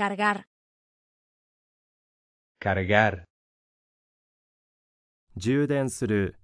cargar. cargar 充電する